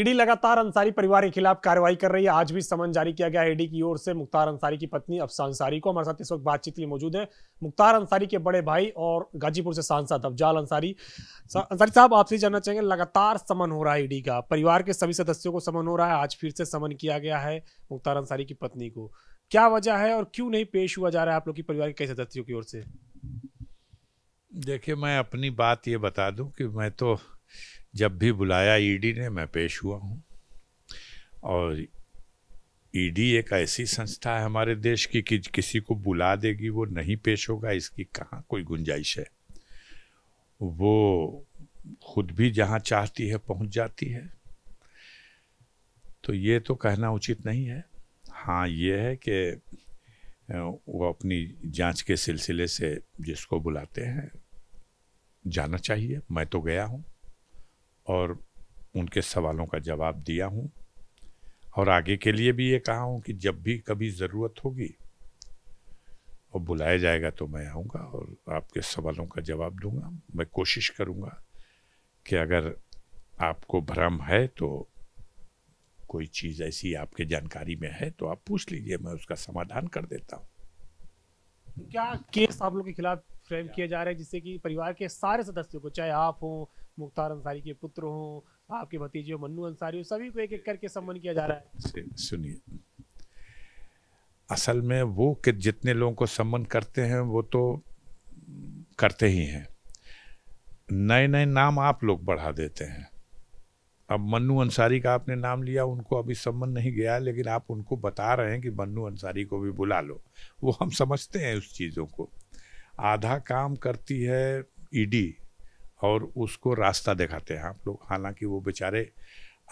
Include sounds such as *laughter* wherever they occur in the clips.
ED लगातार अंसारी परिवार के खिलाफ कार्रवाई कर रही है आज भी समन जारी किया गया ईडी की ओर से मुख्तार अंसारी की पत्नी अफसा अंसारी को हमारे साथ इस वक्त बातचीत लिए मौजूद है मुख्तार अंसारी के बड़े भाई और गाजीपुर से सांसद अफजाल अंसारी अंसारी साहब आपसे जानना चाहेंगे लगातार समन हो रहा है ईडी का परिवार के सभी सदस्यों को समन हो रहा है आज फिर से समन किया गया है मुख्तार अंसारी की पत्नी को क्या वजह है और क्यों नहीं पेश हुआ जा रहा है आप लोग की परिवार के कई सदस्यों की ओर से देखिए मैं अपनी बात ये बता दूं कि मैं तो जब भी बुलाया ईडी e ने मैं पेश हुआ हूँ और ईडी e एक ऐसी संस्था है हमारे देश की कि किसी को बुला देगी वो नहीं पेश होगा इसकी कहाँ कोई गुंजाइश है वो खुद भी जहाँ चाहती है पहुँच जाती है तो ये तो कहना उचित नहीं है हाँ ये है कि वो अपनी जांच के सिलसिले से जिसको बुलाते हैं जाना चाहिए मैं तो गया हूँ और उनके सवालों का जवाब दिया हूँ और आगे के लिए भी ये कहा हूँ कि जब भी कभी ज़रूरत होगी और बुलाया जाएगा तो मैं आऊँगा और आपके सवालों का जवाब दूंगा मैं कोशिश करूँगा कि अगर आपको भ्रम है तो कोई चीज़ ऐसी आपके जानकारी में है तो आप पूछ लीजिए मैं उसका समाधान कर देता हूँ क्या केस आप लोग के खिलाफ फ्रेम किया जा रहा है जिससे कि परिवार के सारे सदस्यों को चाहे आप हो मुख्तार अंसारी के पुत्र हो आपके भतीजे हो मन्नू अंसारी हो सभी को एक एक करके सम्मान किया जा रहा है सुनिए असल में वो कि जितने लोगों को सम्मान करते हैं वो तो करते ही हैं नए नए नाम आप लोग बढ़ा देते हैं अब मन्नू अंसारी का आपने नाम लिया उनको अभी संबंध नहीं गया लेकिन आप उनको बता रहे हैं कि मन्नू अंसारी को भी बुला लो वो हम समझते हैं उस चीज़ों को आधा काम करती है ईडी और उसको रास्ता दिखाते हैं आप लोग हालांकि वो बेचारे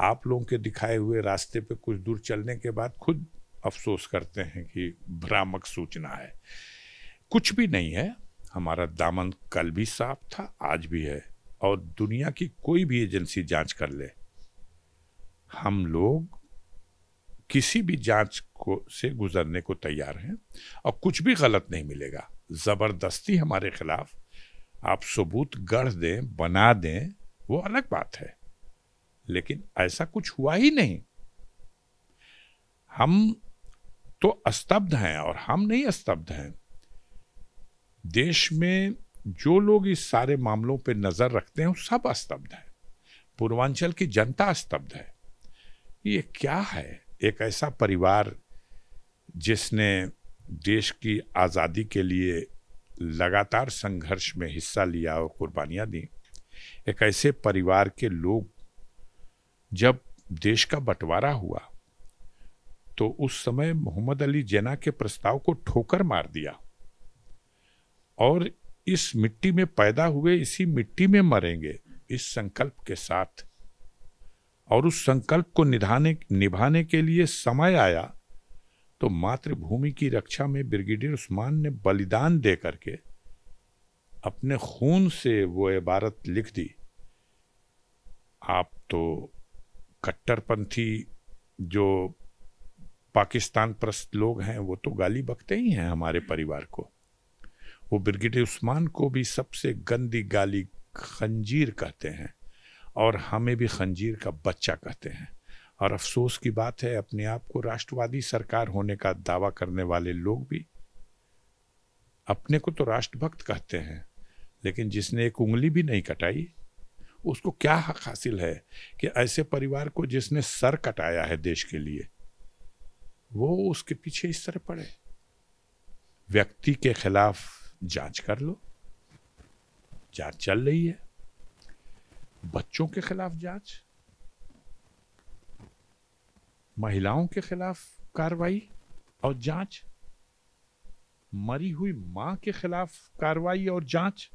आप लोगों के दिखाए हुए रास्ते पे कुछ दूर चलने के बाद खुद अफसोस करते हैं कि भ्रामक सूचना है कुछ भी नहीं है हमारा दामन कल भी साफ था आज भी है और दुनिया की कोई भी एजेंसी जांच कर ले हम लोग किसी भी जांच को से गुजरने को तैयार हैं और कुछ भी गलत नहीं मिलेगा ज़बरदस्ती हमारे खिलाफ आप सबूत गढ़ दें बना दें वो अलग बात है लेकिन ऐसा कुछ हुआ ही नहीं हम तो अस्तब्ध हैं और हम नहीं अस्तब्ध हैं देश में जो लोग इस सारे मामलों पर नजर रखते हैं सब अस्तब्ध है पूर्वांचल की जनता अस्तब्ध है ये क्या है एक ऐसा परिवार जिसने देश की आज़ादी के लिए लगातार संघर्ष में हिस्सा लिया और कुर्बानियाँ दी एक ऐसे परिवार के लोग जब देश का बंटवारा हुआ तो उस समय मोहम्मद अली जना के प्रस्ताव को ठोकर मार दिया और इस मिट्टी में पैदा हुए इसी मिट्टी में मरेंगे इस संकल्प के साथ और उस संकल्प को निधाने निभाने के लिए समय आया तो मातृभूमि की रक्षा में ब्रिगेडियर उस्मान ने बलिदान दे करके अपने खून से वो इबारत लिख दी आप तो कट्टरपंथी जो पाकिस्तान प्रस्त लोग हैं वो तो गाली बकते ही हैं हमारे परिवार को वो ब्रिगेडियर उस्मान को भी सबसे गंदी गाली खंजीर कहते हैं और हमें भी खंजीर का बच्चा कहते हैं और अफसोस की बात है अपने आप को राष्ट्रवादी सरकार होने का दावा करने वाले लोग भी अपने को तो राष्ट्रभक्त कहते हैं लेकिन जिसने एक उंगली भी नहीं कटाई उसको क्या हक हासिल है कि ऐसे परिवार को जिसने सर कटाया है देश के लिए वो उसके पीछे इस तरह पड़े व्यक्ति के खिलाफ जांच कर लो जांच चल रही है बच्चों के खिलाफ जांच महिलाओं के खिलाफ कार्रवाई और जांच मरी हुई मां के खिलाफ कार्रवाई और जांच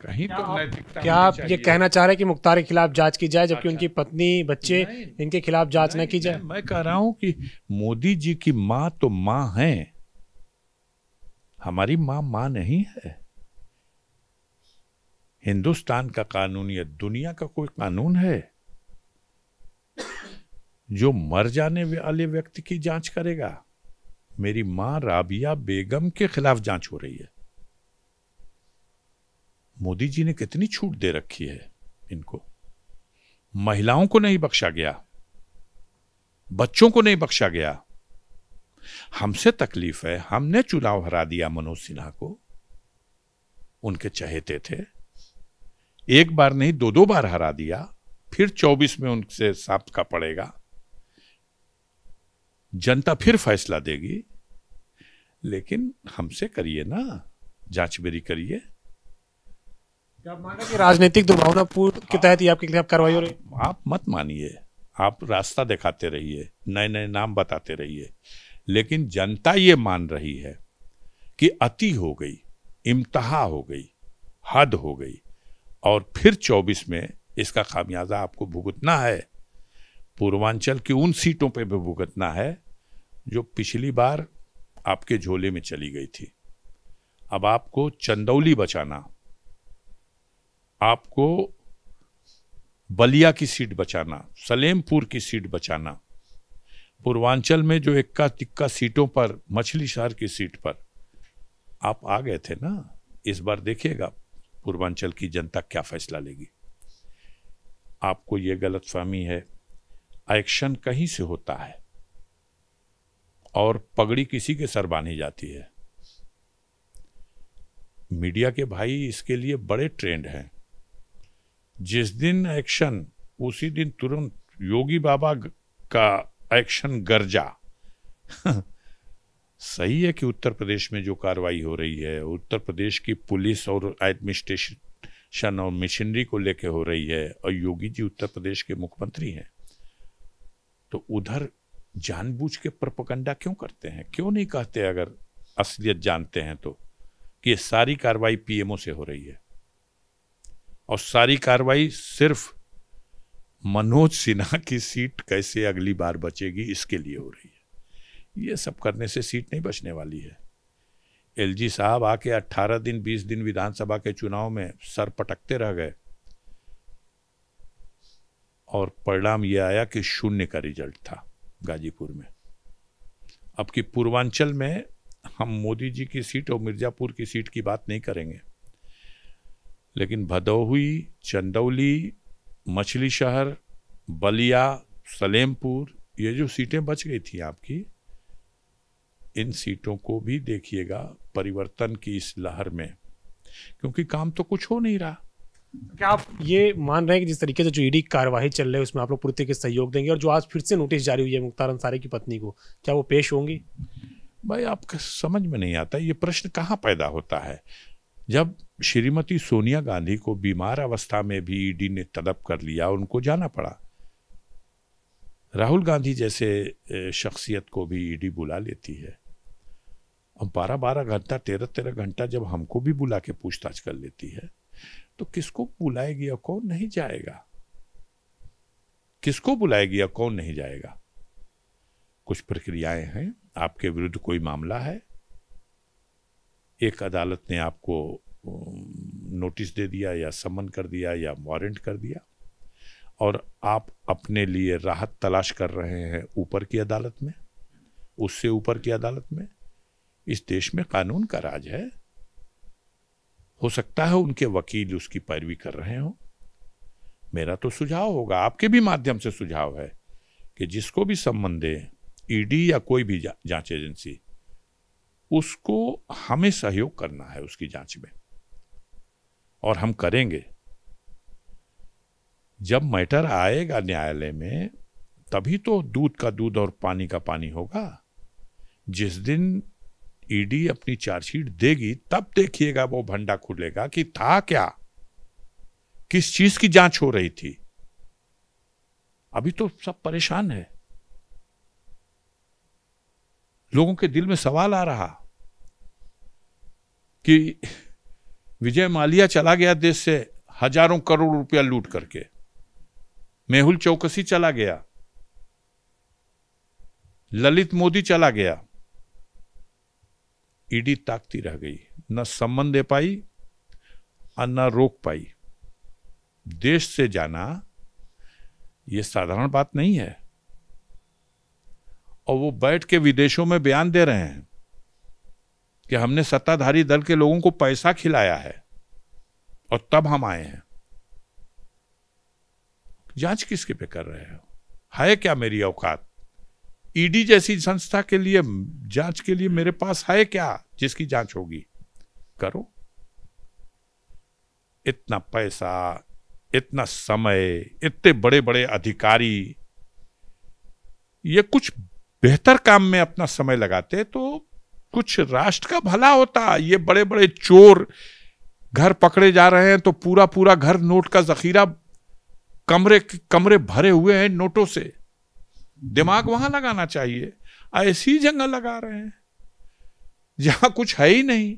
कहीं तो नैतिकता क्या आप ये कहना चाह रहे हैं कि मुख्तार के खिलाफ जांच की जाए जबकि अच्छा। उनकी पत्नी बच्चे इनके खिलाफ जांच न की जाए मैं कह रहा हूं कि मोदी जी की मां तो मां है हमारी मां मां नहीं है हिंदुस्तान का कानून या दुनिया का कोई कानून है जो मर जाने वाले व्यक्ति की जांच करेगा मेरी मां राबिया बेगम के खिलाफ जांच हो रही है मोदी जी ने कितनी छूट दे रखी है इनको महिलाओं को नहीं बख्शा गया बच्चों को नहीं बख्शा गया हमसे तकलीफ है हमने चुनाव हरा दिया मनोज सिन्हा को उनके चहेते थे एक बार नहीं दो दो बार हरा दिया फिर 24 में उनसे सांप का पड़ेगा जनता फिर फैसला देगी लेकिन हमसे करिए ना जांच बेरी करिए कि राजनीतिक दुर्भावना पूर्व के तहत ही आपके खिलाफ कार्रवाई हो रही आप मत मानिए आप रास्ता दिखाते रहिए नए नए नाम बताते रहिए लेकिन जनता ये मान रही है कि अति हो गई इम्तहा हो गई हद हो गई और फिर 24 में इसका खामियाजा आपको भुगतना है पूर्वांचल की उन सीटों पे भी भुगतना है जो पिछली बार आपके झोले में चली गई थी अब आपको चंदौली बचाना आपको बलिया की सीट बचाना सलेमपुर की सीट बचाना पूर्वांचल में जो इक्का तिक्का सीटों पर मछली शहर की सीट पर आप आ गए थे ना इस बार देखिएगा पूर्वांचल की जनता क्या फैसला लेगी आपको ये गलत फहमी है एक्शन कहीं से होता है और पगड़ी किसी के सर बांधी जाती है मीडिया के भाई इसके लिए बड़े ट्रेंड हैं जिस दिन एक्शन उसी दिन तुरंत योगी बाबा का एक्शन गर्जा *laughs* सही है कि उत्तर प्रदेश में जो कार्रवाई हो रही है उत्तर प्रदेश की पुलिस और एडमिनिस्ट्रेशन और मशीनरी को लेकर हो रही है और योगी जी उत्तर प्रदेश के मुख्यमंत्री हैं तो उधर जानबूझ के प्रपकंडा क्यों करते हैं क्यों नहीं कहते अगर असलियत जानते हैं तो कि ये सारी कार्रवाई पीएमओ से हो रही है और सारी कार्रवाई सिर्फ मनोज सिन्हा की सीट कैसे अगली बार बचेगी इसके लिए हो रही है ये सब करने से सीट नहीं बचने वाली है एलजी साहब आके 18 दिन 20 दिन विधानसभा के चुनाव में सर पटकते रह गए और परिणाम ये आया कि शून्य का रिजल्ट था गाजीपुर में अब कि पूर्वांचल में हम मोदी जी की सीट और मिर्ज़ापुर की सीट की बात नहीं करेंगे लेकिन भदोही चंदौली मछली शहर बलिया सलेमपुर ये जो सीटें बच गई थी आपकी इन सीटों को भी देखिएगा परिवर्तन की इस लहर में क्योंकि काम तो कुछ हो नहीं रहा क्या आप ये मान रहे हैं कि जिस तरीके से जो ईडी कार्यवाही चल रही है उसमें आप लोग पूरी तरीके से सहयोग देंगे और जो आज फिर से नोटिस जारी हुई है मुख्तार अंसारी की पत्नी को क्या वो पेश होंगी भाई आपका समझ में नहीं आता ये प्रश्न कहाँ पैदा होता है जब श्रीमती सोनिया गांधी को बीमार अवस्था में भी ईडी ने तलब कर लिया उनको जाना पड़ा राहुल गांधी जैसे शख्सियत को भी ईडी e बुला लेती है हम बारह बारह घंटा तेरह तेरह घंटा जब हमको भी बुला के पूछताछ कर लेती है तो किसको बुलाएगी और कौन नहीं जाएगा किसको बुलाएगी और कौन नहीं जाएगा कुछ प्रक्रियाएं हैं आपके विरुद्ध कोई मामला है एक अदालत ने आपको नोटिस दे दिया या समन कर दिया या वारंट कर दिया और आप अपने लिए राहत तलाश कर रहे हैं ऊपर की अदालत में उससे ऊपर की अदालत में इस देश में कानून का राज है हो सकता है उनके वकील उसकी पैरवी कर रहे हो मेरा तो सुझाव होगा आपके भी माध्यम से सुझाव है कि जिसको भी संबंधे ईडी या कोई भी जांच एजेंसी उसको हमें सहयोग करना है उसकी जांच में और हम करेंगे जब मैटर आएगा न्यायालय में तभी तो दूध का दूध और पानी का पानी होगा जिस दिन ईडी अपनी चार्जशीट देगी तब देखिएगा वो भंडा खुलेगा कि था क्या किस चीज की जांच हो रही थी अभी तो सब परेशान है लोगों के दिल में सवाल आ रहा कि विजय मालिया चला गया देश से हजारों करोड़ रुपया लूट करके मेहुल चौकसी चला गया ललित मोदी चला गया ईडी ताकती रह गई न सम्मान दे पाई और न रोक पाई देश से जाना यह साधारण बात नहीं है और वो बैठ के विदेशों में बयान दे रहे हैं कि हमने सत्ताधारी दल के लोगों को पैसा खिलाया है और तब हम आए हैं जांच किसके पे कर रहे हो है क्या मेरी औकात ईडी e जैसी संस्था के लिए जांच के लिए मेरे पास है क्या जिसकी जांच होगी करो इतना पैसा इतना समय इतने बड़े बड़े अधिकारी ये कुछ बेहतर काम में अपना समय लगाते तो कुछ राष्ट्र का भला होता ये बड़े बड़े चोर घर पकड़े जा रहे हैं तो पूरा पूरा घर नोट का जखीरा कमरे कमरे भरे हुए हैं नोटों से दिमाग वहां लगाना चाहिए ऐसी जगह लगा रहे हैं जहां कुछ है ही नहीं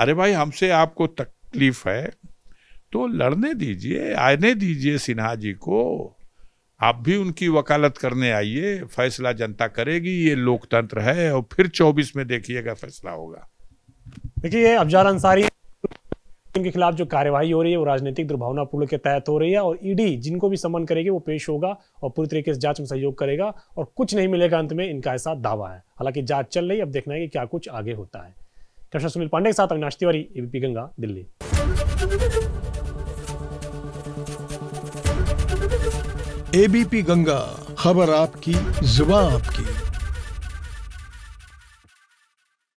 अरे भाई हमसे आपको तकलीफ है तो लड़ने दीजिए आने दीजिए सिन्हा जी को आप भी उनकी वकालत करने आइए फैसला जनता करेगी ये लोकतंत्र है और फिर 24 में देखिएगा फैसला होगा देखिए अफजाल अंसारी के खिलाफ जो कार्यवाही हो रही है वो राजनीतिक दुर्भावनापूर्ण के तहत हो रही है और ईडी जिनको भी समन करेगी वो पेश होगा और पूरी तरीके से जांच में सहयोग करेगा और कुछ नहीं मिलेगा अंत में इनका ऐसा दावा है हालांकि जांच चल रही है अब देखना है कि क्या कुछ आगे होता है कैप्टन सुनील पांडे के साथ अविनाश तिवारी एबीपी गंगा दिल्ली एबीपी गंगा खबर आपकी जुबा आपकी